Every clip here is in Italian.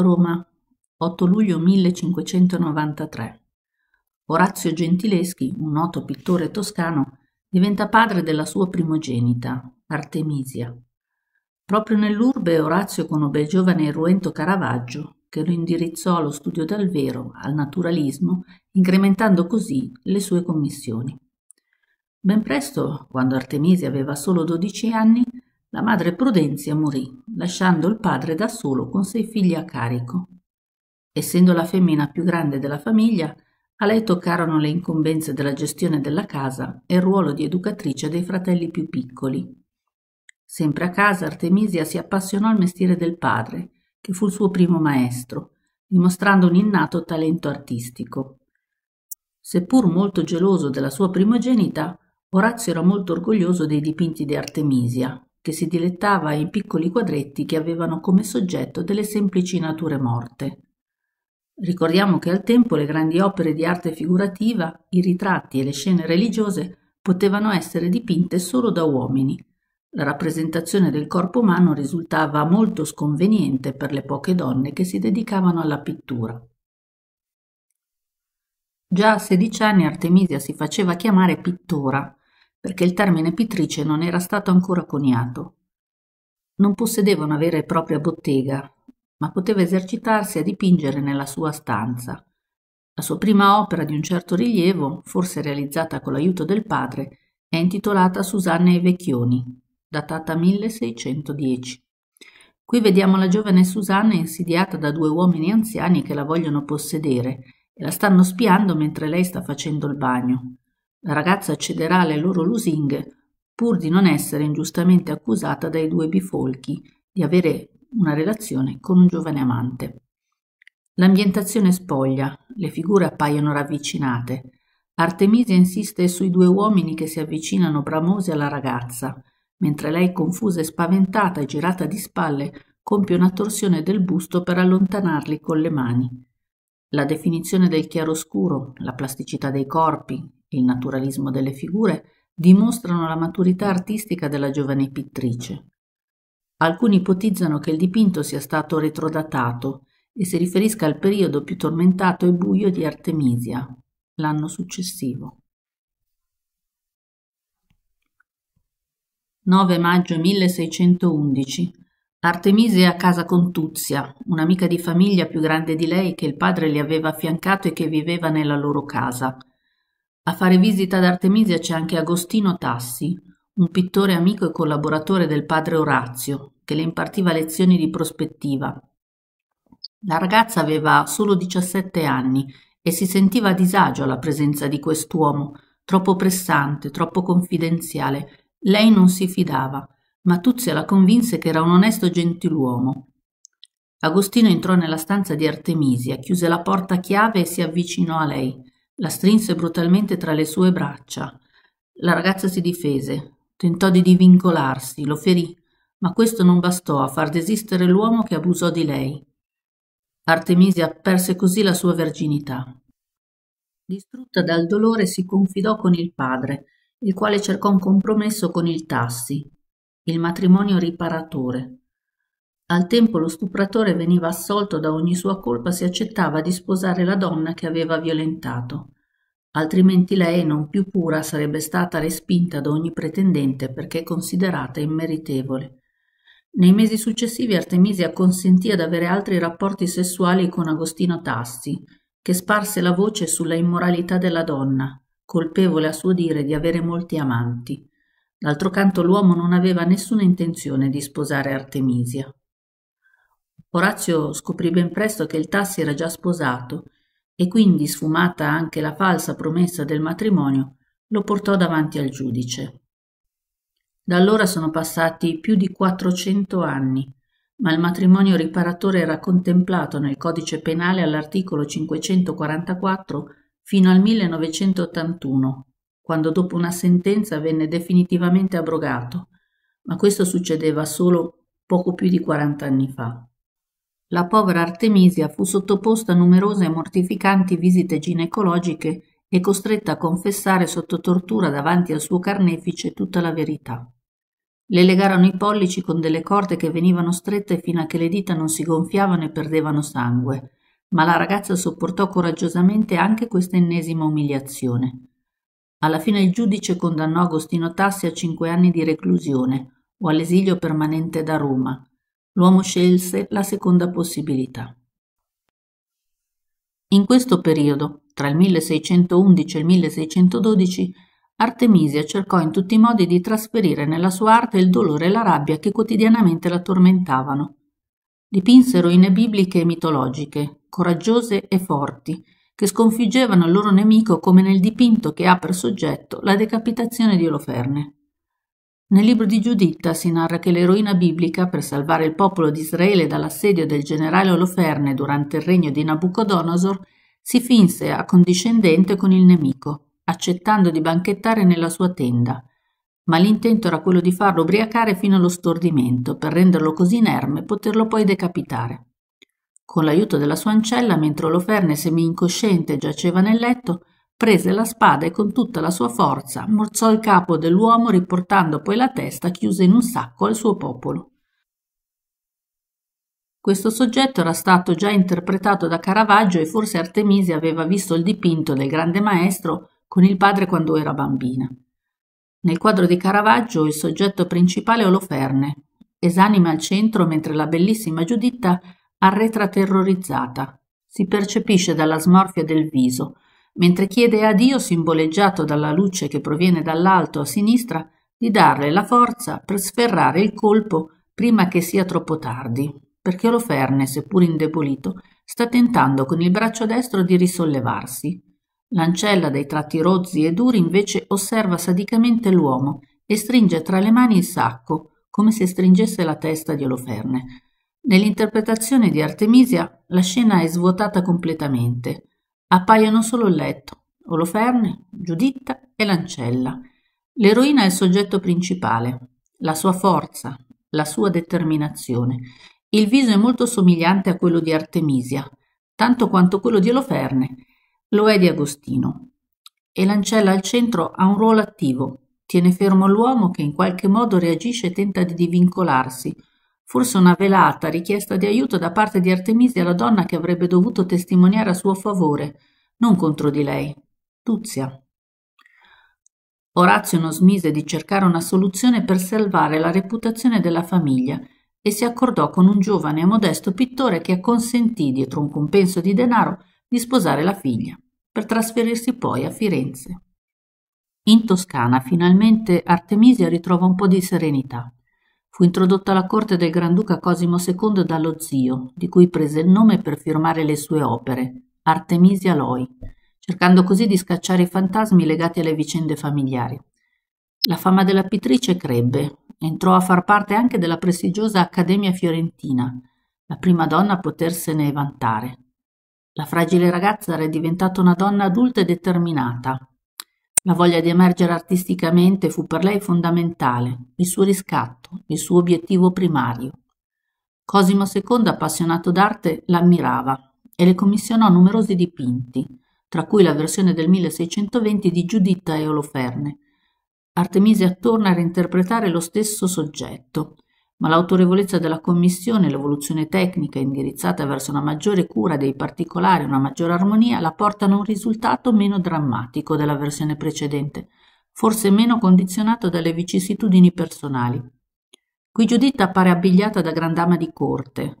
Roma, 8 luglio 1593. Orazio Gentileschi, un noto pittore toscano, diventa padre della sua primogenita, Artemisia. Proprio nell'urbe Orazio conobbe il giovane ruento Caravaggio, che lo indirizzò allo studio del vero, al naturalismo, incrementando così le sue commissioni. Ben presto, quando Artemisia aveva solo 12 anni, la madre Prudenzia morì, lasciando il padre da solo con sei figli a carico. Essendo la femmina più grande della famiglia, a lei toccarono le incombenze della gestione della casa e il ruolo di educatrice dei fratelli più piccoli. Sempre a casa Artemisia si appassionò al mestiere del padre, che fu il suo primo maestro, dimostrando un innato talento artistico. Seppur molto geloso della sua primogenita, Orazio era molto orgoglioso dei dipinti di Artemisia che si dilettava in piccoli quadretti che avevano come soggetto delle semplici nature morte. Ricordiamo che al tempo le grandi opere di arte figurativa, i ritratti e le scene religiose potevano essere dipinte solo da uomini. La rappresentazione del corpo umano risultava molto sconveniente per le poche donne che si dedicavano alla pittura. Già a 16 anni Artemisia si faceva chiamare pittora perché il termine pitrice non era stato ancora coniato. Non possedeva una vera e propria bottega, ma poteva esercitarsi a dipingere nella sua stanza. La sua prima opera di un certo rilievo, forse realizzata con l'aiuto del padre, è intitolata Susanne e i Vecchioni, datata 1610. Qui vediamo la giovane Susanna insidiata da due uomini anziani che la vogliono possedere e la stanno spiando mentre lei sta facendo il bagno. La ragazza cederà alle loro lusinghe, pur di non essere ingiustamente accusata dai due bifolchi di avere una relazione con un giovane amante. L'ambientazione spoglia, le figure appaiono ravvicinate. Artemisia insiste sui due uomini che si avvicinano bramosi alla ragazza, mentre lei, confusa e spaventata e girata di spalle, compie una torsione del busto per allontanarli con le mani. La definizione del chiaroscuro, la plasticità dei corpi, il naturalismo delle figure dimostrano la maturità artistica della giovane pittrice. Alcuni ipotizzano che il dipinto sia stato retrodatato e si riferisca al periodo più tormentato e buio di Artemisia, l'anno successivo. 9 maggio 1611. Artemisia è a casa con Tuzia, un'amica di famiglia più grande di lei che il padre le aveva affiancato e che viveva nella loro casa. A fare visita ad Artemisia c'è anche Agostino Tassi, un pittore amico e collaboratore del padre Orazio, che le impartiva lezioni di prospettiva. La ragazza aveva solo 17 anni e si sentiva a disagio alla presenza di quest'uomo, troppo pressante, troppo confidenziale. Lei non si fidava, ma Tuzia la convinse che era un onesto gentiluomo. Agostino entrò nella stanza di Artemisia, chiuse la porta a chiave e si avvicinò a lei. La strinse brutalmente tra le sue braccia. La ragazza si difese, tentò di divincolarsi, lo ferì, ma questo non bastò a far desistere l'uomo che abusò di lei. Artemisia perse così la sua verginità. Distrutta dal dolore si confidò con il padre, il quale cercò un compromesso con il Tassi, il matrimonio riparatore. Al tempo lo stupratore veniva assolto da ogni sua colpa se accettava di sposare la donna che aveva violentato. Altrimenti lei, non più pura, sarebbe stata respinta da ogni pretendente perché considerata immeritevole. Nei mesi successivi Artemisia consentì ad avere altri rapporti sessuali con Agostino Tassi, che sparse la voce sulla immoralità della donna, colpevole a suo dire di avere molti amanti. D'altro canto l'uomo non aveva nessuna intenzione di sposare Artemisia. Orazio scoprì ben presto che il Tassi era già sposato e quindi, sfumata anche la falsa promessa del matrimonio, lo portò davanti al giudice. Da allora sono passati più di 400 anni, ma il matrimonio riparatore era contemplato nel codice penale all'articolo 544 fino al 1981, quando dopo una sentenza venne definitivamente abrogato, ma questo succedeva solo poco più di 40 anni fa. La povera Artemisia fu sottoposta a numerose e mortificanti visite ginecologiche e costretta a confessare sotto tortura davanti al suo carnefice tutta la verità. Le legarono i pollici con delle corde che venivano strette fino a che le dita non si gonfiavano e perdevano sangue, ma la ragazza sopportò coraggiosamente anche questa ennesima umiliazione. Alla fine il giudice condannò Agostino Tassi a cinque anni di reclusione o all'esilio permanente da Roma, l'uomo scelse la seconda possibilità. In questo periodo, tra il 1611 e il 1612, Artemisia cercò in tutti i modi di trasferire nella sua arte il dolore e la rabbia che quotidianamente la tormentavano. Dipinse eroine bibliche e mitologiche, coraggiose e forti, che sconfiggevano il loro nemico come nel dipinto che ha per soggetto la decapitazione di Oloferne. Nel libro di Giuditta si narra che l'eroina biblica, per salvare il popolo di Israele dall'assedio del generale Oloferne durante il regno di Nabucodonosor, si finse accondiscendente con il nemico, accettando di banchettare nella sua tenda. Ma l'intento era quello di farlo ubriacare fino allo stordimento, per renderlo così inerme e poterlo poi decapitare. Con l'aiuto della sua ancella, mentre Oloferne semi-incosciente giaceva nel letto, prese la spada e con tutta la sua forza morzò il capo dell'uomo riportando poi la testa chiusa in un sacco al suo popolo. Questo soggetto era stato già interpretato da Caravaggio e forse Artemisia aveva visto il dipinto del grande maestro con il padre quando era bambina. Nel quadro di Caravaggio il soggetto principale è Oloferne, esanime al centro mentre la bellissima Giuditta arretra terrorizzata. Si percepisce dalla smorfia del viso, mentre chiede a Dio, simboleggiato dalla luce che proviene dall'alto a sinistra, di darle la forza per sferrare il colpo prima che sia troppo tardi, perché Oloferne, seppur indebolito, sta tentando con il braccio destro di risollevarsi. L'ancella dai tratti rozzi e duri invece osserva sadicamente l'uomo e stringe tra le mani il sacco, come se stringesse la testa di Oloferne. Nell'interpretazione di Artemisia la scena è svuotata completamente. Appaiono solo il letto, Oloferne, Giuditta e Lancella. L'eroina è il soggetto principale, la sua forza, la sua determinazione. Il viso è molto somigliante a quello di Artemisia, tanto quanto quello di Oloferne, lo è di Agostino. E Lancella al centro ha un ruolo attivo, tiene fermo l'uomo che in qualche modo reagisce e tenta di divincolarsi, forse una velata richiesta di aiuto da parte di Artemisia alla donna che avrebbe dovuto testimoniare a suo favore, non contro di lei. Tuzia. Orazio non smise di cercare una soluzione per salvare la reputazione della famiglia e si accordò con un giovane e modesto pittore che acconsentì, dietro un compenso di denaro, di sposare la figlia, per trasferirsi poi a Firenze. In Toscana finalmente Artemisia ritrova un po' di serenità. Fu introdotto alla corte del Granduca Cosimo II dallo zio, di cui prese il nome per firmare le sue opere, Artemisia Loi, cercando così di scacciare i fantasmi legati alle vicende familiari. La fama della pittrice crebbe, entrò a far parte anche della prestigiosa Accademia Fiorentina, la prima donna a potersene vantare. La fragile ragazza era diventata una donna adulta e determinata, la voglia di emergere artisticamente fu per lei fondamentale, il suo riscatto, il suo obiettivo primario. Cosimo II, appassionato d'arte, l'ammirava e le commissionò numerosi dipinti, tra cui la versione del 1620 di Giuditta e Oloferne. Artemisia torna a reinterpretare lo stesso soggetto ma l'autorevolezza della Commissione, e l'evoluzione tecnica indirizzata verso una maggiore cura dei particolari, una maggiore armonia, la portano a un risultato meno drammatico della versione precedente, forse meno condizionato dalle vicissitudini personali. Qui Giuditta appare abbigliata da grandama di corte.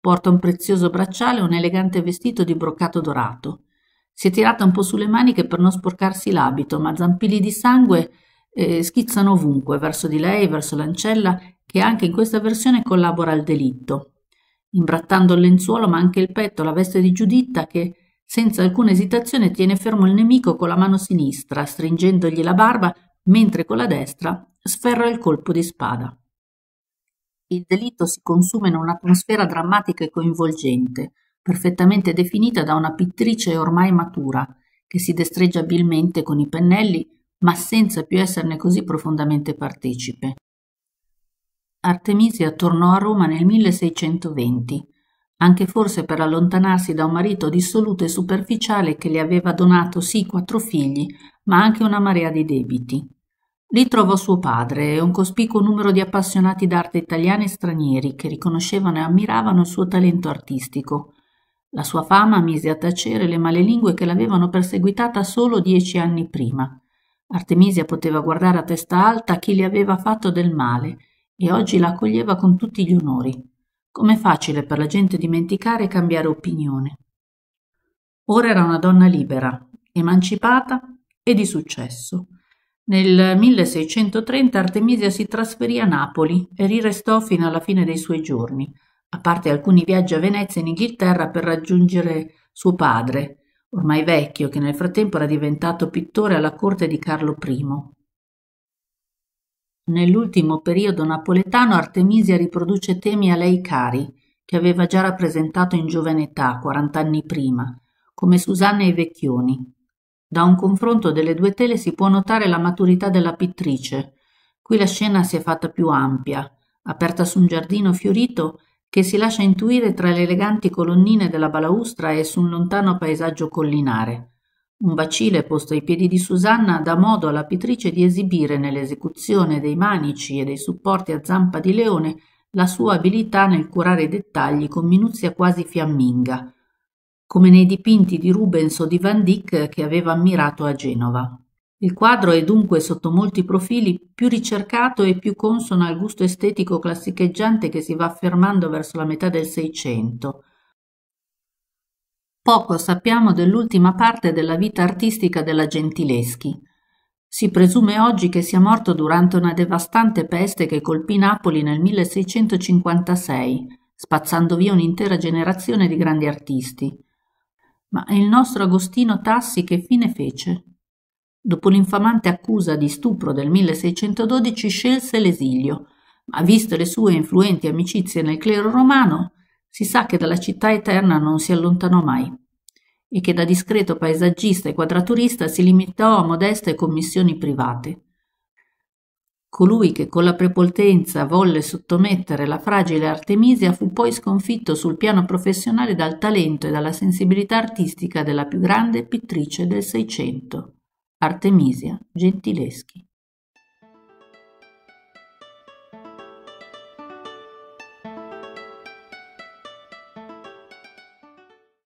Porta un prezioso bracciale e un elegante vestito di broccato dorato. Si è tirata un po' sulle maniche per non sporcarsi l'abito, ma zampilli di sangue eh, schizzano ovunque, verso di lei, verso l'ancella, che anche in questa versione collabora al delitto, imbrattando il lenzuolo ma anche il petto, la veste di Giuditta che senza alcuna esitazione tiene fermo il nemico con la mano sinistra, stringendogli la barba, mentre con la destra sferra il colpo di spada. Il delitto si consuma in un'atmosfera drammatica e coinvolgente, perfettamente definita da una pittrice ormai matura, che si destreggia abilmente con i pennelli ma senza più esserne così profondamente partecipe. Artemisia tornò a Roma nel 1620, anche forse per allontanarsi da un marito dissoluto e superficiale che le aveva donato sì quattro figli, ma anche una marea di debiti. Lì trovò suo padre e un cospicuo numero di appassionati d'arte italiani e stranieri che riconoscevano e ammiravano il suo talento artistico. La sua fama mise a tacere le male lingue che l'avevano perseguitata solo dieci anni prima. Artemisia poteva guardare a testa alta chi le aveva fatto del male e oggi la accoglieva con tutti gli onori. Com'è facile per la gente dimenticare e cambiare opinione. Ora era una donna libera, emancipata e di successo. Nel 1630 Artemisia si trasferì a Napoli e rirestò fino alla fine dei suoi giorni, a parte alcuni viaggi a Venezia e in Inghilterra per raggiungere suo padre, ormai vecchio, che nel frattempo era diventato pittore alla corte di Carlo I. Nell'ultimo periodo napoletano Artemisia riproduce temi a lei cari, che aveva già rappresentato in giovane età, 40 anni prima, come Susanna e i Vecchioni. Da un confronto delle due tele si può notare la maturità della pittrice. Qui la scena si è fatta più ampia, aperta su un giardino fiorito che si lascia intuire tra le eleganti colonnine della balaustra e su un lontano paesaggio collinare. Un bacile posto ai piedi di Susanna dà modo alla pittrice di esibire nell'esecuzione dei manici e dei supporti a zampa di leone la sua abilità nel curare i dettagli con minuzia quasi fiamminga, come nei dipinti di Rubens o di Van Dyck che aveva ammirato a Genova. Il quadro è dunque sotto molti profili più ricercato e più consono al gusto estetico classicheggiante che si va affermando verso la metà del Seicento. Poco sappiamo dell'ultima parte della vita artistica della Gentileschi. Si presume oggi che sia morto durante una devastante peste che colpì Napoli nel 1656, spazzando via un'intera generazione di grandi artisti. Ma il nostro Agostino Tassi che fine fece? Dopo l'infamante accusa di stupro del 1612 scelse l'esilio, ma viste le sue influenti amicizie nel clero romano, si sa che dalla città eterna non si allontanò mai e che da discreto paesaggista e quadraturista si limitò a modeste commissioni private. Colui che con la prepotenza volle sottomettere la fragile Artemisia fu poi sconfitto sul piano professionale dal talento e dalla sensibilità artistica della più grande pittrice del Seicento. Artemisia Gentileschi